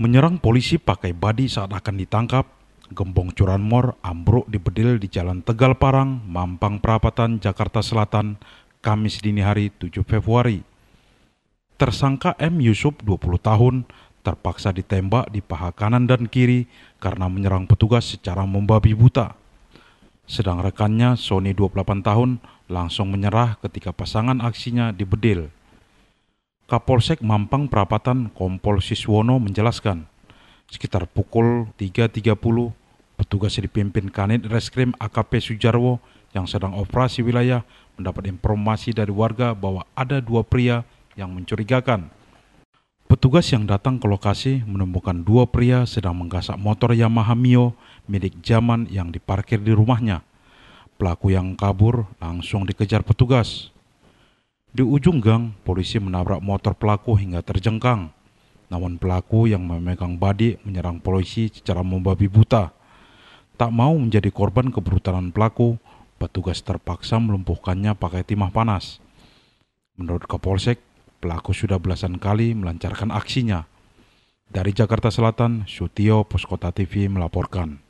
menyerang polisi pakai badi saat akan ditangkap, gembong curanmor ambruk di bedil di Jalan Tegal Parang, Mampang Perapatan, Jakarta Selatan, Kamis dini hari 7 Februari. Tersangka M. Yusuf, 20 tahun, terpaksa ditembak di paha kanan dan kiri karena menyerang petugas secara membabi buta. Sedang rekannya, Sony 28 tahun, langsung menyerah ketika pasangan aksinya di bedil. Kapolsek Mampang Prapatan Kompol Siswono menjelaskan, sekitar pukul 3.30, petugas dipimpin Kanit Reskrim AKP Sujarwo yang sedang operasi wilayah mendapat informasi dari warga bahwa ada dua pria yang mencurigakan. Petugas yang datang ke lokasi menemukan dua pria sedang menggasak motor Yamaha Mio milik Jaman yang diparkir di rumahnya. Pelaku yang kabur langsung dikejar petugas. Di ujung gang, polisi menabrak motor pelaku hingga terjengkang. Namun pelaku yang memegang badi menyerang polisi secara membabi buta. Tak mau menjadi korban kebrutalan pelaku, petugas terpaksa melumpuhkannya pakai timah panas. Menurut Kapolsek, pelaku sudah belasan kali melancarkan aksinya. Dari Jakarta Selatan, Sutio Poskota TV melaporkan.